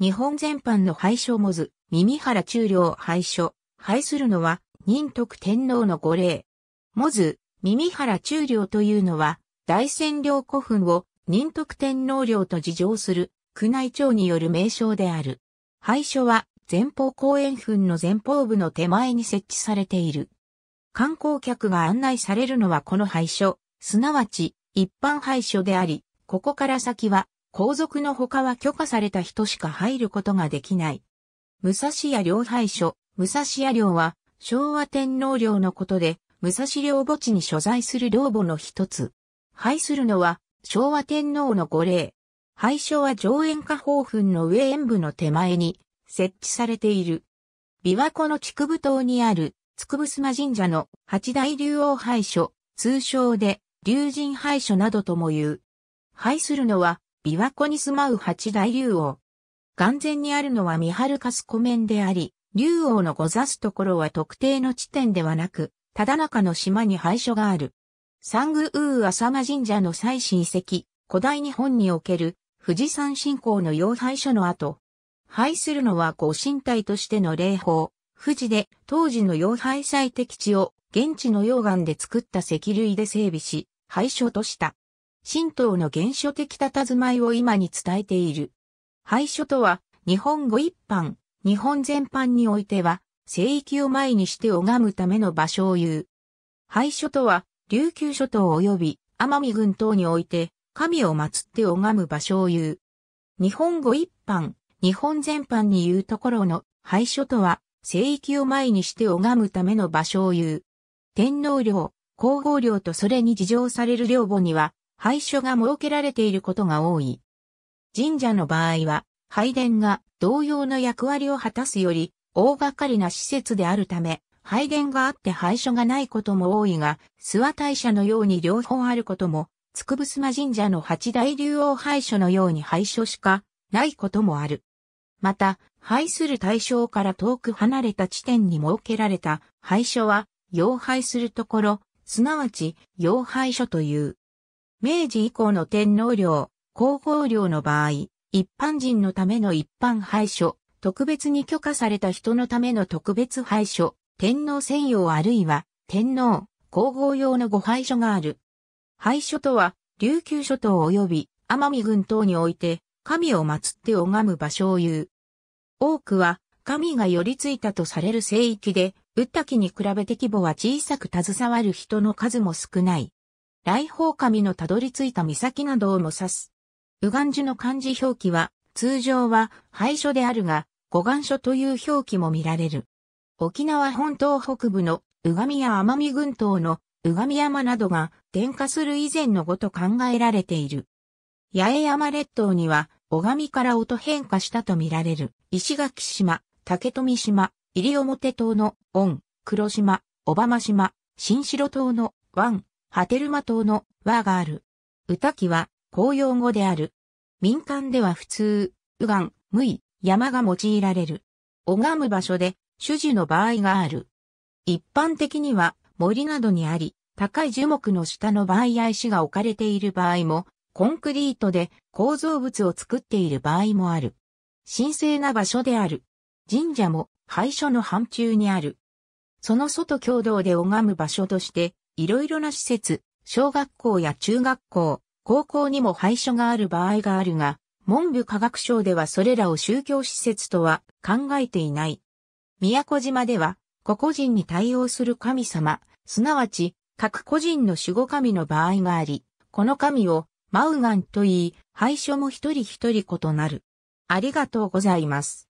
日本全般の廃所もず、耳原中領廃所、廃するのは、仁徳天皇の御礼。もず、耳原中領というのは、大仙領古墳を仁徳天皇領と自称する宮内庁による名称である。廃所は前方公園墳の前方部の手前に設置されている。観光客が案内されるのはこの廃所、すなわち一般廃所であり、ここから先は皇族の他は許可された人しか入ることができない。武蔵屋領廃所、武蔵屋領は昭和天皇領のことで、武蔵領墓地に所在する領墓の一つ。廃するのは昭和天皇の御礼。廃所は上演下方墳の上演部の手前に設置されている。琵琶湖の筑部島にある、筑部島神社の八大竜王廃所、通称で竜神廃所などとも言う。廃するのは琵琶湖に住まう八大竜王。眼前にあるのは三春かす湖面であり、竜王のござすところは特定の地点ではなく、ただ中の島に廃所がある。三宮ウー浅間神社の最新跡、古代日本における富士山信仰の要廃所の後、廃するのは御神体としての霊峰、富士で当時の要廃最適地を現地の溶岩で作った石類で整備し、廃所とした。神道の原書的佇まいを今に伝えている。廃書とは、日本語一般、日本全般においては、聖域を前にして拝むための場所を言う。廃書とは、琉球諸島及び奄美群島において、神を祀って拝む場所を言う。日本語一般、日本全般に言うところの廃書とは、聖域を前にして拝むための場所を言う。天皇陵、皇后陵とそれに事情される陵墓には、廃所が設けられていることが多い。神社の場合は、拝殿が同様の役割を果たすより、大掛かりな施設であるため、拝殿があって廃所がないことも多いが、諏訪大社のように両方あることも、つくぶすま神社の八大竜王廃所のように廃所しかないこともある。また、廃する対象から遠く離れた地点に設けられた廃所は、要廃するところ、すなわち、要廃所という。明治以降の天皇領、皇后領の場合、一般人のための一般廃所、特別に許可された人のための特別廃所、天皇専用あるいは天皇、皇后用のご廃所がある。廃所とは、琉球諸島及び奄美群島において、神を祀って拝む場所を言う。多くは、神が寄り付いたとされる聖域で、うったきに比べて規模は小さく携わる人の数も少ない。来訪神のたどり着いた岬などをも指す。右岸樹の漢字表記は、通常は廃書であるが、五岩書という表記も見られる。沖縄本島北部の宇賀や奄美群島の賀上山などが点火する以前のごと考えられている。八重山列島には、小みから音変化したと見られる、石垣島、竹富島、西表島の、恩、黒島、小浜島、新城島の、湾、ハテルマ島の和がある。歌記は公用語である。民間では普通、右岸、無い、山が用いられる。拝む場所で主事の場合がある。一般的には森などにあり、高い樹木の下の場合や石が置かれている場合も、コンクリートで構造物を作っている場合もある。神聖な場所である。神社も廃所の範疇にある。その外共同で拝む場所として、いろいろな施設、小学校や中学校、高校にも廃所がある場合があるが、文部科学省ではそれらを宗教施設とは考えていない。宮古島では、個々人に対応する神様、すなわち、各個人の守護神の場合があり、この神を、マウガンと言い、廃所も一人一人異なる。ありがとうございます。